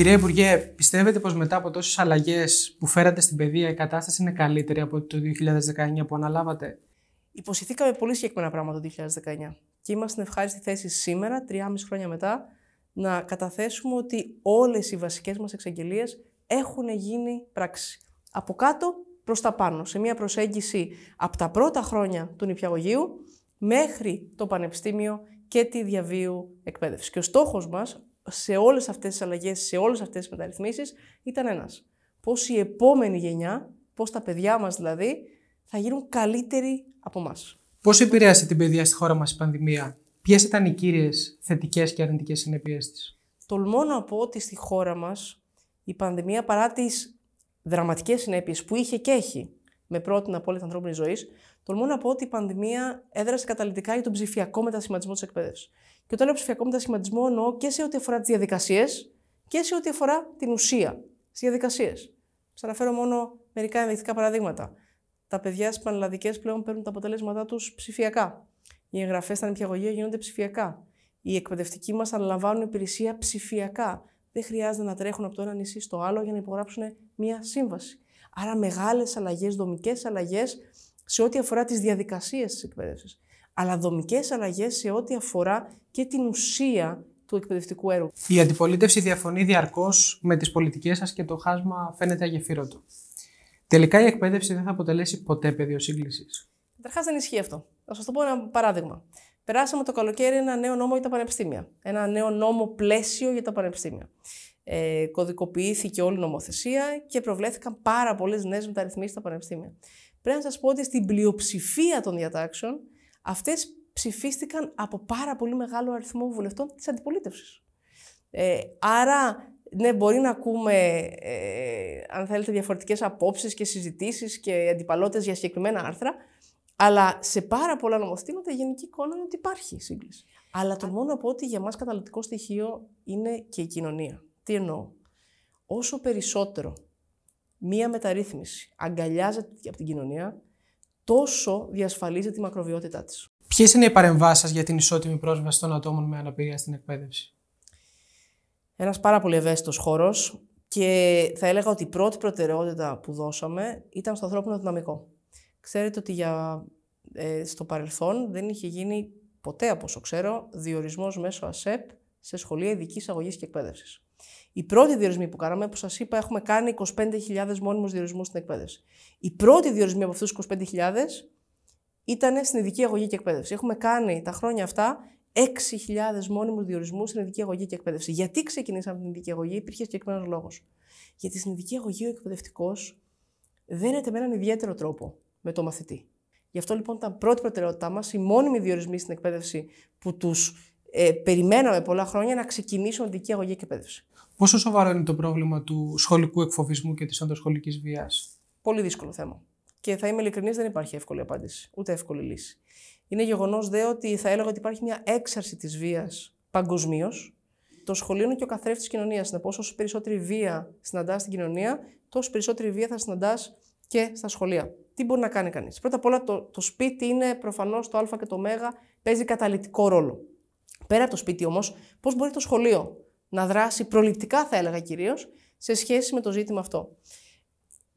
Κυρία Υπουργέ, πιστεύετε πως μετά από τόσες αλλαγές που φέρατε στην παιδεία η κατάσταση είναι καλύτερη από το 2019 που αναλάβατε. Υποσχεθήκαμε πολύ συγκεκριμένα πράγματα το 2019 και είμαστε ευχάριστη θέση σήμερα, 3,5 χρόνια μετά, να καταθέσουμε ότι όλες οι βασικές μας εξαγγελίες έχουν γίνει πράξη. Από κάτω προς τα πάνω, σε μια προσέγγιση από τα πρώτα χρόνια του νηπιαγωγείου μέχρι το πανεπιστήμιο και τη διαβίου εκπαίδευση. Και ο στόχος μας σε όλες αυτές τις αλλαγές, σε όλες αυτές τις μεταρρυθμίσεις ήταν ένας. Πώς η επόμενη γενιά, πώς τα παιδιά μας δηλαδή, θα γίνουν καλύτεροι από εμάς. Πώς επηρέασε την παιδεία στη χώρα μας η πανδημία, Ποιες ήταν οι κύριες θετικές και αρνητικές συνέπειες της. Τολμώ να πω ότι στη χώρα μας η πανδημία παρά τις δραματικές συνέπειες που είχε και έχει με πρώτη απόλυτη ανθρώπινης ζωής, τολμώ να πω ότι η πανδημία έδρασε καταλητικά για τον ψηφιακό μετασχηματισμό της εκπαίδευσης. Και όταν λέω ψηφιακό μετασχηματισμό, εννοώ και σε ό,τι αφορά τις διαδικασίες και σε ό,τι αφορά την ουσία στις διαδικασίες. Σας αναφέρω μόνο μερικά ενδεικτικά παραδείγματα. Τα παιδιά στις πανελλαδικές πλέον παίρνουν τα αποτελέσματά τους ψηφιακά. Οι εγγραφές στα νηπιαγωγεία γίνονται ψηφιακά. Οι εκπαιδευτικοί μας αναλαμβάνουν υπηρεσία ψηφιακά. Δεν χρειάζεται να τρέχουν από το ένα νησί στο άλλο για να υπογράψουν μία σύμβαση. Άρα, μεγάλες αλλαγές, δομικές αλλαγές σε ό,τι αφορά τις διαδικασίες της εκπαίδευσης αλλά δομικές αλλαγές σε ό,τι αφορά και την ουσία του εκπαιδευτικού έργου. Η αντιπολίτευση διαφωνεί διαρκώς με τις πολιτικές σας και το χάσμα φαίνεται αγεφύρωτο. Τελικά η εκπαίδευση δεν θα αποτελέσει ποτέ πεδίο σύγκλησης. Καταρχάς δεν ισχύει αυτό. Θα σας το πω ένα παράδειγμα. Περάσαμε το καλοκαίρι ένα νέο νόμο για τα πανεπιστήμια. Ένα νέο νόμο πλαίσιο για τα πανεπιστήμια. Ε, κωδικοποιήθηκε όλη η νομοθεσία και προβλέθηκαν πάρα πολλές νέες μεταρρυθμίσεις στα πανεπιστήμια. Πρέπει να σας πω ότι στην πλειοψηφία των διατάξεων αυτές ψηφίστηκαν από πάρα πολύ μεγάλο αριθμό βουλευτών της αντιπολίτευσης. Ε, άρα, ναι, μπορεί να ακούμε, ε, αν θέλετε, διαφορετικές απόψεις και συζητήσεις και αντιπαλότητες για συγκεκριμένα άρθρα, αλλά σε πάρα πολλά νομοθετήματα η γενική εικόνα είναι ότι υπάρχει σύγκληση. Αλλά το μόνο από ότι για μας καταλητικό στοιχείο είναι και η κοινωνία. Τι εννοώ. Όσο περισσότερο μία μεταρρύθμιση αγκαλιάζεται από την κοινωνία, τόσο διασφαλίζει τη μακροβιότητά της. Ποιες είναι οι παρεμβάσεις για την ισότιμη πρόσβαση των ατόμων με αναπηρία στην εκπαίδευση, Ένας πάρα πολύ ευαίσθητος χώρος και θα έλεγα ότι η πρώτη προτεραιότητα που δώσαμε ήταν στο ανθρώπινο δυναμικό. Ξέρετε ότι για, ε, στο παρελθόν δεν είχε γίνει ποτέ, από όσο ξέρω, διορισμός μέσω ΑΣΕΠ σε σχολεία ειδικής αγωγής και εκπαίδευσης. Οι πρώτοι διορισμοί που κάναμε, που σας είπα, έχουμε κάνει 25.000 μόνιμους διορισμούς στην εκπαίδευση. Οι πρώτοι διορισμοί από αυτούς τους 25.000 ήταν στην ειδική αγωγή και εκπαίδευση. Έχουμε κάνει τα χρόνια αυτά 6.000 μόνιμους διορισμούς στην ειδική αγωγή και εκπαίδευση. Γιατί ξεκινήσαμε την ειδική αγωγή, υπήρχε συγκεκριμένος λόγος. Γιατί στην ειδική αγωγή ο εκπαιδευτικός δένεται με έναν ιδιαίτερο τρόπο με το μαθητή. Γι' αυτό λοιπόν ήταν πρώτη προτεραιότητά μας η μόνιμοι διορισμοί στην εκπαίδευση που τους ε, περιμέναμε πολλά χρόνια να ξεκινήσουν την αγωγή και εκπαίδευση. Πόσο σοβαρό είναι το πρόβλημα του σχολικού εκφοβισμού και της αντοσχολική βίας, Πολύ δύσκολο θέμα. Και θα είμαι ειλικρινής, δεν υπάρχει εύκολη απάντηση, ούτε εύκολη λύση. Είναι γεγονός δε ότι θα έλεγα ότι υπάρχει μια έξαρση της βίας παγκοσμίως. Το σχολείο είναι και ο καθρέφτης της κοινωνίας. Συνεπώ, όσο περισσότερη βία συναντάς στην κοινωνία, τόσο περισσότερη βία θα συναντάς και στα σχολεία. Τι μπορεί να κάνει κανείς. Πρώτα απ' όλα, το, το σπίτι είναι προφανώς το Α και το Ω, παίζει καταλητικό ρόλο. Πέρα από το σπίτι όμως, πώς μπορεί το σχολείο να δράσει προληπτικά, θα έλεγα κυρίως, σε σχέση με το ζήτημα αυτό.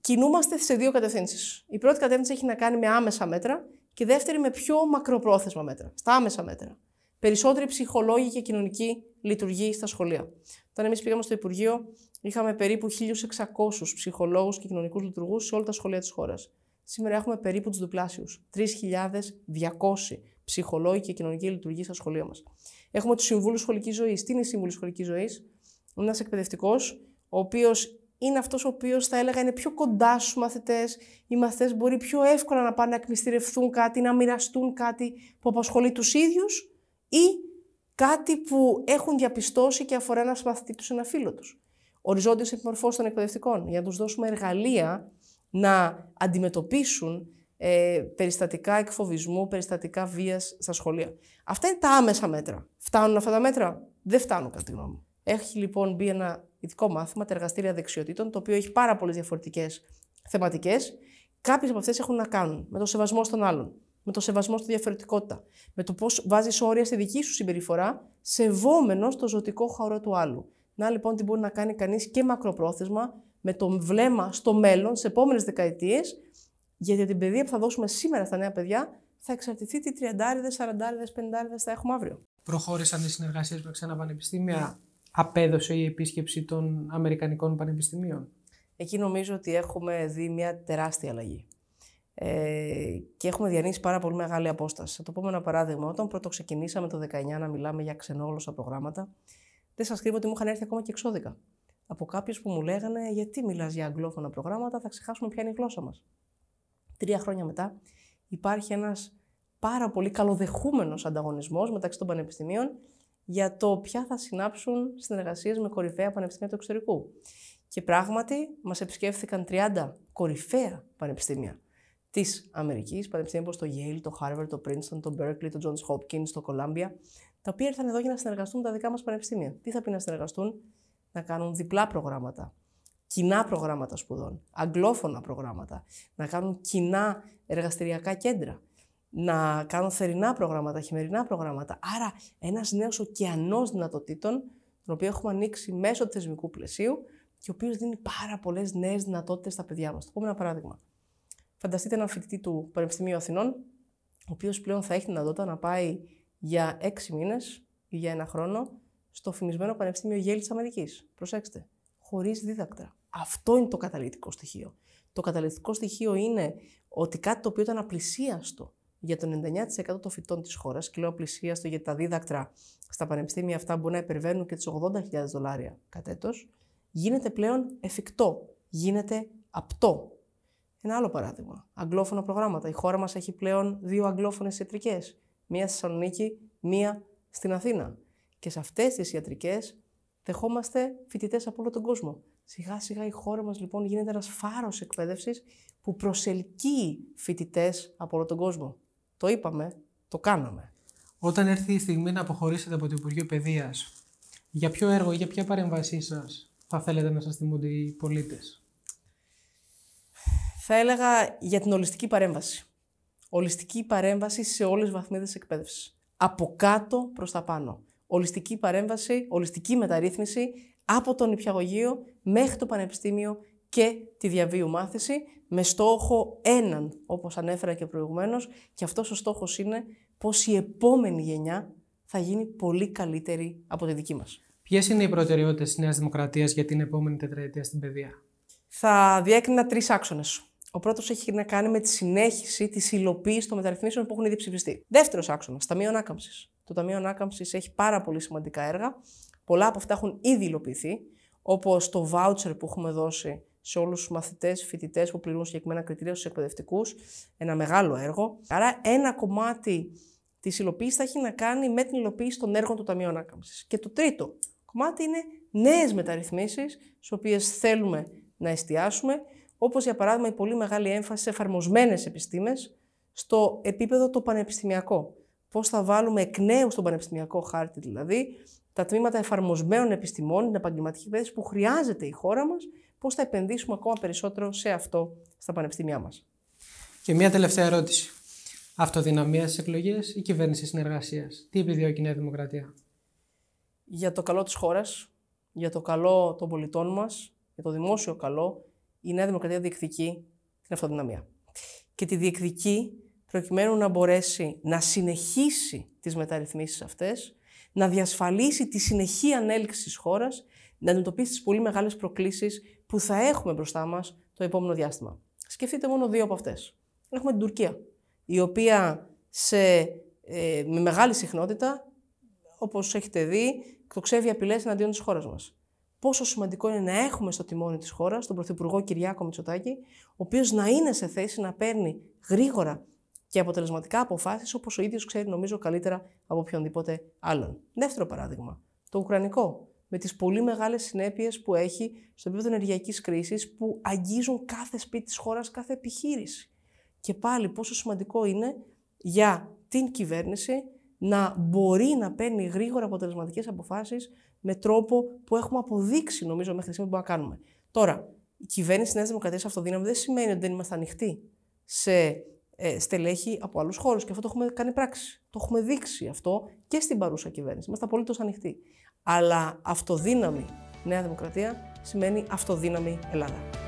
Κινούμαστε σε δύο κατευθύνσεις. Η πρώτη κατεύθυνση έχει να κάνει με άμεσα μέτρα και η δεύτερη με πιο μακροπρόθεσμα μέτρα. Στα άμεσα μέτρα. Περισσότεροι ψυχολόγοι και κοινωνική λειτουργοί στα σχολεία. Όταν εμείς πήγαμε στο Υπουργείο, είχαμε περίπου 1.600 ψυχολόγους και κοινωνικούς λειτουργούς σε όλα τα σχολεία της χώρας. Σήμερα έχουμε περίπου τους διπλάσιους. 3.200 ψυχολόγοι και κοινωνικοί λειτουργοί στα σχολεία μας. Έχουμε τους συμβούλους σχολικής ζωής. Τι είναι οι σύμβουλοι σχολικής ζωής, ένας εκπαιδευτικός, ο οποίος είναι αυτός ο οποίος θα έλεγα είναι πιο κοντά στους μαθητές. Οι μαθητές μπορεί πιο εύκολα να πάνε να εκμυστηρευτούν κάτι, να μοιραστούν κάτι που απασχολεί τους ίδιους ή κάτι που έχουν διαπιστώσει και αφορά ένας μαθητή τους, ένα φίλο τους. Οριζόντιε επιμορφώσεις των εκπαιδευτικών για να τους δώσουμε εργαλεία να αντιμετωπίσουν ε, περιστατικά εκφοβισμού, περιστατικά βίας στα σχολεία. Αυτά είναι τα άμεσα μέτρα. Φτάνουν αυτά τα μέτρα? Δεν φτάνουν κατά τη γνώμη μου. Έχει λοιπόν μπει ένα ειδικό μάθημα, τα εργαστήρια δεξιοτήτων, το οποίο έχει πάρα πολλές διαφορετικές θεματικές. Κάποιες από αυτές έχουν να κάνουν με το σεβασμό στον άλλον, με το σεβασμό στη διαφορετικότητα, με το πώς βάζεις όρια στη δική σου συμπεριφορά, σεβόμενος το ζωτικό χώρο του άλλου. Να λοιπόν τι μπορεί να κάνει κανείς και μακροπρόθεσμα με το βλέμμα στο μέλλον, σε επόμενες δεκαετίες, γιατί την παιδεία που θα δώσουμε σήμερα στα νέα παιδιά θα εξαρτηθεί τι 30, 40, 50 θα έχουμε αύριο. Προχώρησαν οι συνεργασίες με ξένα πανεπιστήμια, απέδωσε η επίσκεψη των Αμερικανικών πανεπιστημίων. Εκεί νομίζω ότι έχουμε δει μια τεράστια αλλαγή. Ε, και έχουμε διανύσει πάρα πολύ μεγάλη απόσταση. Θα το πούμε ένα παράδειγμα. Όταν πρώτο ξεκινήσαμε το 19 να μιλάμε για ξενόγλωσσα προγράμματα, δεν σας κρύβω ότι μου είχαν έρθει ακόμα και εξώδικα από κάποιους που μου λέγανε γιατί μιλάς για αγγλόφωνα προγράμματα, θα ξεχάσουμε ποια είναι η γλώσσα μας. Τρία χρόνια μετά υπάρχει ένας πάρα πολύ καλοδεχούμενος ανταγωνισμός μεταξύ των πανεπιστημίων για το ποια θα συνάψουν συνεργασίες με κορυφαία πανεπιστήμια του εξωτερικού. Και πράγματι μας επισκέφθηκαν 30 κορυφαία πανεπιστήμια της Αμερικής, πανεπιστήμια όπως το Yale, το Harvard, το Princeton, το Berkeley, το Johns Hopkins, το Columbia, τα οποία ήρθαν εδώ για να συνεργαστούν τα δικά μας πανεπιστήμια. Τι θα πει να συνεργαστούν, να κάνουν διπλά προγράμματα, κοινά προγράμματα σπουδών, αγγλόφωνα προγράμματα, να κάνουν κοινά εργαστηριακά κέντρα, να κάνουν θερινά προγράμματα, χειμερινά προγράμματα. Άρα ένας νέος ωκεανός δυνατοτήτων, τον οποίο έχουμε ανοίξει μέσω του θεσμικού πλαισίου και ο οποίος δίνει πάρα πολλές νέες δυνατότητες στα παιδιά μας. Θα πούμε ένα παράδειγμα. Φανταστείτε έναν φοιτητή του Πανεπιστημίου Αθηνών, ο οποίος πλέον θα έχει δυνατότητα να πάει για έξι μήνες ή για ένα χρόνο στο φημισμένο Πανεπιστήμιο Γέλη της Αμερικής. Προσέξτε. Χωρίς δίδακτρα. Αυτό είναι το καταλητικό στοιχείο. Το καταλητικό στοιχείο είναι ότι κάτι το οποίο ήταν απλησίαστο για το 99% των φοιτών της χώρας, και λέω απλησίαστο γιατί τα δίδακτρα στα πανεπιστήμια αυτά μπορεί να υπερβαίνουν και τις 80.000 δολάρια κατ' έτος, γίνεται πλέον εφικτό, γίνεται απτό. Ένα άλλο παράδειγμα. Αγγλόφωνα προγράμματα. Η χώρα μας έχει πλέον δύο αγγλόφωνες ιατρικές. Μία στη Θεσσαλονίκη, μία στην Αθήνα. Και σε αυτές τις ιατρικές δεχόμαστε φοιτητές από όλο τον κόσμο. Σιγά σιγά η χώρα μας λοιπόν γίνεται ένας φάρος εκπαίδευσης που προσελκύει φοιτητές από όλο τον κόσμο. Το είπαμε, το κάναμε. Όταν έρθει η στιγμή να αποχωρήσετε από το Υπουργείο Παιδείας, για ποιο έργο ή για ποια παρέμβασή σας θα θέλετε να σας θυμούνται οι πολίτες. Θα έλεγα για την ολιστική παρέμβαση. Ολιστική παρέμβαση σε όλες τις βαθμίδες εκπαίδευσης. Από κάτω προς τα πάνω ολιστική παρέμβαση, ολιστική μεταρρύθμιση από τον νηπιαγωγείο μέχρι το πανεπιστήμιο και τη διαβίου μάθηση με στόχο έναν, όπως ανέφερα και προηγουμένως, και αυτός ο στόχος είναι πως η επόμενη γενιά θα γίνει πολύ καλύτερη από τη δική μας. Ποιες είναι οι προτεραιότητες της Νέας Δημοκρατίας για την επόμενη τετραετία στην παιδεία? Θα διέκρινα τρεις άξονες. Ο πρώτος έχει να κάνει με τη συνέχιση της υλοποίησης των μεταρρυθμίσεων που έχουν ήδη ψηφιστεί. Δεύτερος άξονας, ταμείο ανάκαμψης το Ταμείο Ανάκαμψης έχει πάρα πολύ σημαντικά έργα. Πολλά από αυτά έχουν ήδη υλοποιηθεί, όπως το voucher που έχουμε δώσει σε όλους τους μαθητές, φοιτητές που πληρούν συγκεκριμένα κριτήρια στους εκπαιδευτικούς. Ένα μεγάλο έργο. Άρα, ένα κομμάτι της υλοποίησης θα έχει να κάνει με την υλοποίηση των έργων του Ταμείου Ανάκαμψης. Και το τρίτο κομμάτι είναι νέες μεταρρυθμίσεις, στις οποίες θέλουμε να εστιάσουμε, όπως για παράδειγμα η πολύ μεγάλη έμφαση σε εφαρμοσμένες επιστήμες στο επίπεδο το πανεπιστημιακό πώς θα βάλουμε εκ νέου στον πανεπιστημιακό χάρτη, δηλαδή τα τμήματα εφαρμοσμένων επιστημών, την επαγγελματική εκπαίδευση που χρειάζεται η χώρα μας, πώς θα επενδύσουμε ακόμα περισσότερο σε αυτό στα πανεπιστήμια μας. Και μια τελευταία ερώτηση. Αυτοδυναμίας στι εκλογές ή κυβέρνηση συνεργασίας. Τι επιδιώκει η Νέα Δημοκρατία. Για το καλό της χώρας, για το καλό των πολιτών μας, για το δημόσιο καλό, η Νέα Δημοκρατία διεκδικεί την αυτοδυναμία. Και τη διεκδικεί προκειμένου να μπορέσει να συνεχίσει τις μεταρρυθμίσεις αυτές, να διασφαλίσει τη συνεχή ανέλξη της χώρας, να αντιμετωπίσει τις πολύ μεγάλες προκλήσεις που θα έχουμε μπροστά μας το επόμενο διάστημα. Σκεφτείτε μόνο δύο από αυτές. Έχουμε την Τουρκία, η οποία σε, ε, με μεγάλη συχνότητα, όπως έχετε δει, εκτοξεύει απειλές εναντίον της χώρας μας. Πόσο σημαντικό είναι να έχουμε στο τιμόνι της χώρας τον Πρωθυπουργό Κυριάκο Μητσοτάκη, ο οποίος να είναι σε θέση να παίρνει γρήγορα και αποτελεσματικά αποφάσεις όπως ο ίδιος ξέρει, νομίζω, καλύτερα από οποιονδήποτε άλλον. Δεύτερο παράδειγμα, το Ουκρανικό. Με τις πολύ μεγάλες συνέπειες που έχει στο επίπεδο ενεργειακής κρίσης που αγγίζουν κάθε σπίτι της χώρας, κάθε επιχείρηση. Και πάλι πόσο σημαντικό είναι για την κυβέρνηση να μπορεί να παίρνει γρήγορα αποτελεσματικές αποφάσεις με τρόπο που έχουμε αποδείξει, νομίζω, μέχρι σήμερα που να κάνουμε. Τώρα, η κυβέρνηση τη Νέας Δημοκρατίας Αυτοδύναμη δεν σημαίνει ότι δεν είμαστε ανοιχτοί σε ε, στελέχη από άλλους χώρους. Και αυτό το έχουμε κάνει πράξη. Το έχουμε δείξει αυτό και στην παρούσα κυβέρνηση. Είμαστε απολύτως ανοιχτοί. Αλλά αυτοδύναμη Νέα Δημοκρατία σημαίνει αυτοδύναμη Ελλάδα.